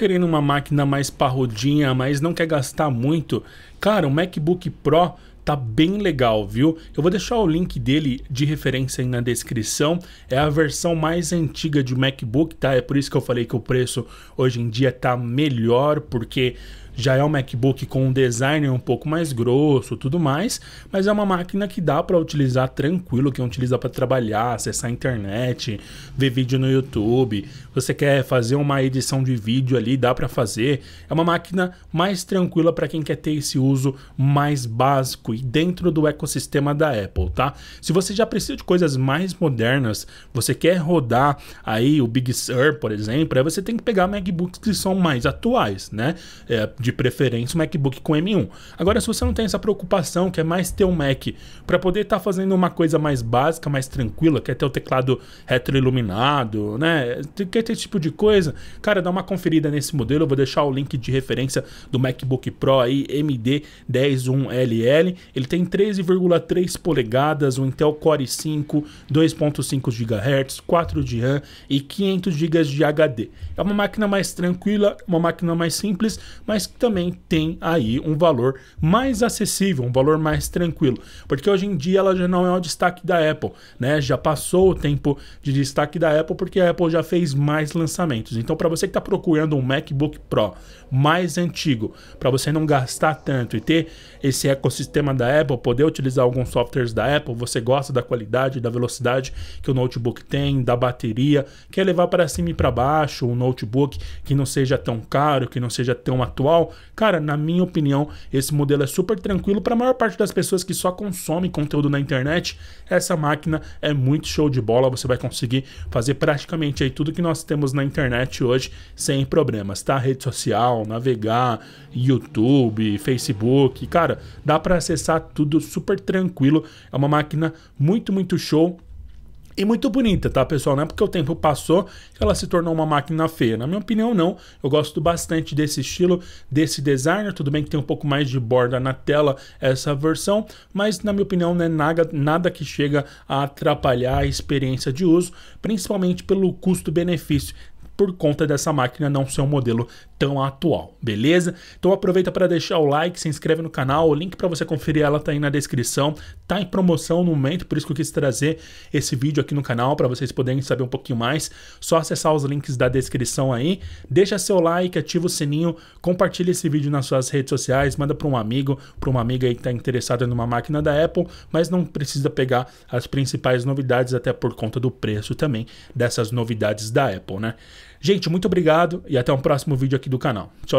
querendo uma máquina mais parrudinha, mas não quer gastar muito, cara, o MacBook Pro tá bem legal, viu? Eu vou deixar o link dele de referência aí na descrição. É a versão mais antiga de MacBook, tá? É por isso que eu falei que o preço hoje em dia tá melhor, porque já é um MacBook com um design um pouco mais grosso, tudo mais, mas é uma máquina que dá para utilizar tranquilo, que utiliza para trabalhar, acessar a internet, ver vídeo no YouTube. Você quer fazer uma edição de vídeo ali, dá para fazer. É uma máquina mais tranquila para quem quer ter esse uso mais básico e dentro do ecossistema da Apple, tá? Se você já precisa de coisas mais modernas, você quer rodar aí o Big Sur, por exemplo, aí você tem que pegar MacBooks que são mais atuais, né? É, de de preferência, um MacBook com M1. Agora, se você não tem essa preocupação, quer mais ter um Mac para poder estar tá fazendo uma coisa mais básica, mais tranquila, quer ter o teclado retroiluminado, né? Quer ter esse tipo de coisa, cara, dá uma conferida nesse modelo. Eu vou deixar o link de referência do MacBook Pro aí, MD101LL. Ele tem 13,3 polegadas, um Intel Core 5, 2.5 GHz, 4 de RAM e 500 GB de HD. É uma máquina mais tranquila, uma máquina mais simples, mas também tem aí um valor mais acessível, um valor mais tranquilo, porque hoje em dia ela já não é o destaque da Apple, né? Já passou o tempo de destaque da Apple porque a Apple já fez mais lançamentos. Então, para você que está procurando um MacBook Pro mais antigo, para você não gastar tanto e ter esse ecossistema da Apple, poder utilizar alguns softwares da Apple, você gosta da qualidade, da velocidade que o notebook tem, da bateria, quer levar para cima e para baixo um notebook que não seja tão caro, que não seja tão atual Cara, na minha opinião, esse modelo é super tranquilo para a maior parte das pessoas que só consomem conteúdo na internet. Essa máquina é muito show de bola, você vai conseguir fazer praticamente aí tudo que nós temos na internet hoje sem problemas, tá? Rede social, navegar, YouTube, Facebook, cara, dá para acessar tudo super tranquilo. É uma máquina muito, muito show e muito bonita, tá, pessoal? Não é porque o tempo passou que ela se tornou uma máquina feia. Na minha opinião, não. Eu gosto bastante desse estilo, desse designer. Tudo bem que tem um pouco mais de borda na tela essa versão, mas na minha opinião, não é nada, nada que chega a atrapalhar a experiência de uso, principalmente pelo custo-benefício por conta dessa máquina não ser um modelo tão atual, beleza? Então aproveita para deixar o like, se inscreve no canal, o link para você conferir ela tá aí na descrição, tá em promoção no momento, por isso que eu quis trazer esse vídeo aqui no canal para vocês poderem saber um pouquinho mais. Só acessar os links da descrição aí, deixa seu like, ativa o sininho, compartilha esse vídeo nas suas redes sociais, manda para um amigo, para uma amiga aí que está interessada numa máquina da Apple, mas não precisa pegar as principais novidades até por conta do preço também dessas novidades da Apple, né? Gente, muito obrigado e até um próximo vídeo aqui do canal. Tchau.